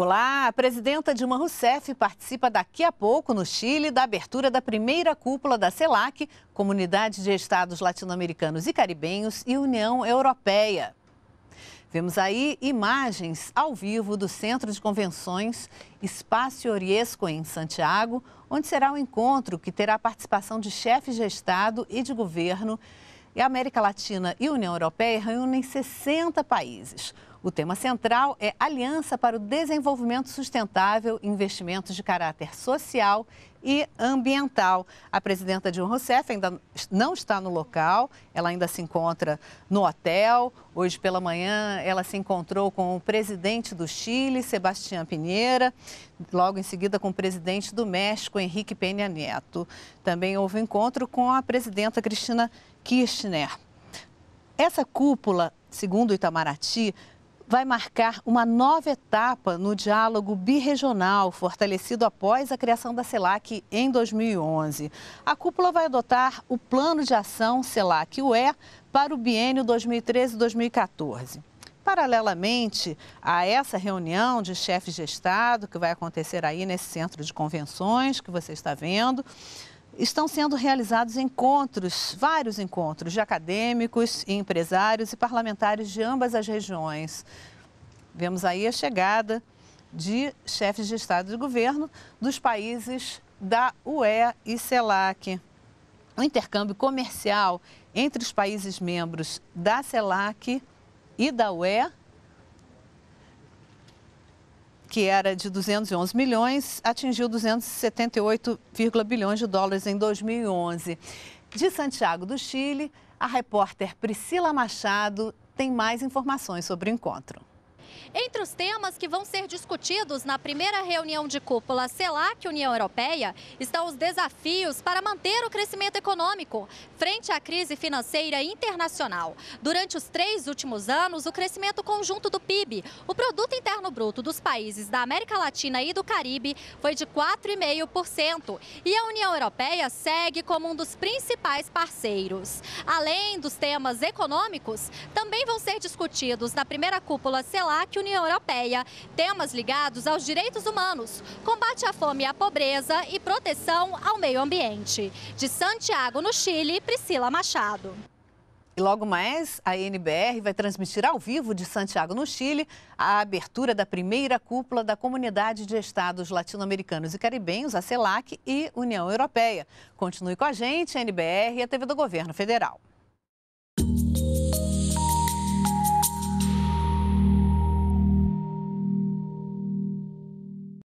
Olá, a presidenta Dilma Rousseff participa daqui a pouco no Chile da abertura da primeira cúpula da CELAC, Comunidade de Estados Latino-Americanos e Caribenhos e União Europeia. Vemos aí imagens ao vivo do Centro de Convenções Espaço Oriesco em Santiago, onde será o um encontro que terá a participação de chefes de Estado e de governo. E a América Latina e União Europeia reúnem 60 países. O tema central é Aliança para o Desenvolvimento Sustentável, Investimentos de Caráter Social e Ambiental. A presidenta Dilma Rousseff ainda não está no local, ela ainda se encontra no hotel. Hoje pela manhã ela se encontrou com o presidente do Chile, Sebastião Pinheira, logo em seguida com o presidente do México, Henrique Penha Neto. Também houve encontro com a presidenta Cristina Kirchner. Essa cúpula, segundo Itamaraty, vai marcar uma nova etapa no diálogo birregional, fortalecido após a criação da CELAC em 2011. A cúpula vai adotar o Plano de Ação CELAC-UE para o biênio 2013-2014. Paralelamente a essa reunião de chefes de Estado, que vai acontecer aí nesse centro de convenções que você está vendo, estão sendo realizados encontros, vários encontros de acadêmicos, empresários e parlamentares de ambas as regiões. Vemos aí a chegada de chefes de Estado e de governo dos países da UE e CELAC. O intercâmbio comercial entre os países membros da CELAC e da UE que era de 211 milhões, atingiu 278, bilhões de dólares em 2011. De Santiago do Chile, a repórter Priscila Machado tem mais informações sobre o encontro. Entre os temas que vão ser discutidos na primeira reunião de cúpula CELAC União Europeia estão os desafios para manter o crescimento econômico frente à crise financeira internacional. Durante os três últimos anos, o crescimento conjunto do PIB, o Produto Interno Bruto dos países da América Latina e do Caribe, foi de 4,5% e a União Europeia segue como um dos principais parceiros. Além dos temas econômicos, também vão ser discutidos na primeira cúpula CELAC PAC União Europeia, temas ligados aos direitos humanos, combate à fome e à pobreza e proteção ao meio ambiente. De Santiago, no Chile, Priscila Machado. E logo mais, a NBR vai transmitir ao vivo de Santiago, no Chile, a abertura da primeira cúpula da Comunidade de Estados Latino-Americanos e Caribenhos, a CELAC e União Europeia. Continue com a gente, a NBR e a TV do Governo Federal.